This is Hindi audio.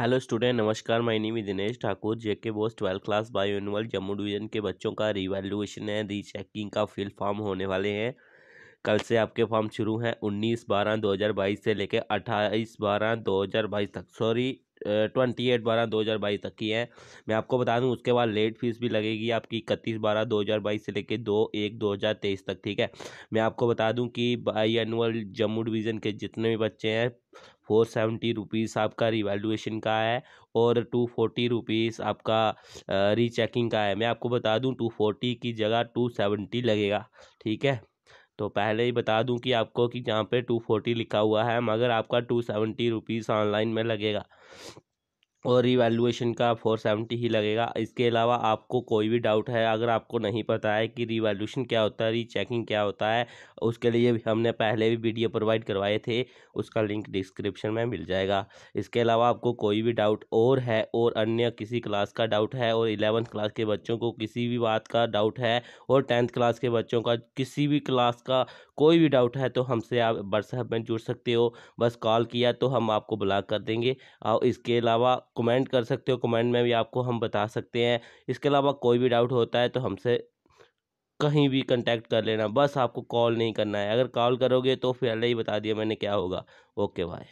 हेलो स्टूडेंट नमस्कार my name Dinesh Thakur JK BOSE twelfth class bio annual Jammu division के बच्चों का रिवेल्यूशन है चेकिंग का फिल फॉर्म होने वाले हैं कल से आपके फॉर्म शुरू हैं 19 बारह 2022 से लेकर 28 बारह 2022 तक सॉरी ट्वेंटी एट बारह दो हज़ार बाईस तक की है मैं आपको बता दूं उसके बाद लेट फीस भी लगेगी आपकी इकतीस बारह दो हज़ार बाईस से लेकर दो एक दो हज़ार तेईस तक ठीक है मैं आपको बता दूं कि बाई एनुअल जम्मू डिवीज़न के जितने भी बच्चे हैं फोर सेवेंटी रुपीज़ आपका रिवेलुएशन का है और टू फोर्टी रुपीज़ आपका रीचेकिंग का है मैं आपको बता दूं टू फोर्टी की जगह टू सेवेंटी लगेगा ठीक है तो पहले ही बता दूं कि आपको कि जहाँ पे टू फोर्टी लिखा हुआ है मगर आपका टू सेवेंटी रुपीज़ ऑनलाइन में लगेगा और रिवैल्यूएशन का फोर सेवेंटी ही लगेगा इसके अलावा आपको कोई भी डाउट है अगर आपको नहीं पता है कि रिवैल्यूशन क्या होता है रीचेकिंग क्या होता है उसके लिए भी हमने पहले भी वीडियो प्रोवाइड करवाए थे उसका लिंक डिस्क्रिप्शन में मिल जाएगा इसके अलावा आपको कोई भी डाउट और है और अन्य किसी क्लास का डाउट है और इलेवंथ क्लास के बच्चों को किसी भी बात का डाउट है और टेंथ क्लास के बच्चों का किसी भी क्लास का कोई भी डाउट है तो हमसे आप व्हाट्सएप में जुड़ सकते हो बस कॉल किया तो हम आपको ब्लॉक कर देंगे और इसके अलावा कमेंट कर सकते हो कमेंट में भी आपको हम बता सकते हैं इसके अलावा कोई भी डाउट होता है तो हमसे कहीं भी कांटेक्ट कर लेना बस आपको कॉल नहीं करना है अगर कॉल करोगे तो पहले ही बता दिया मैंने क्या होगा ओके बाय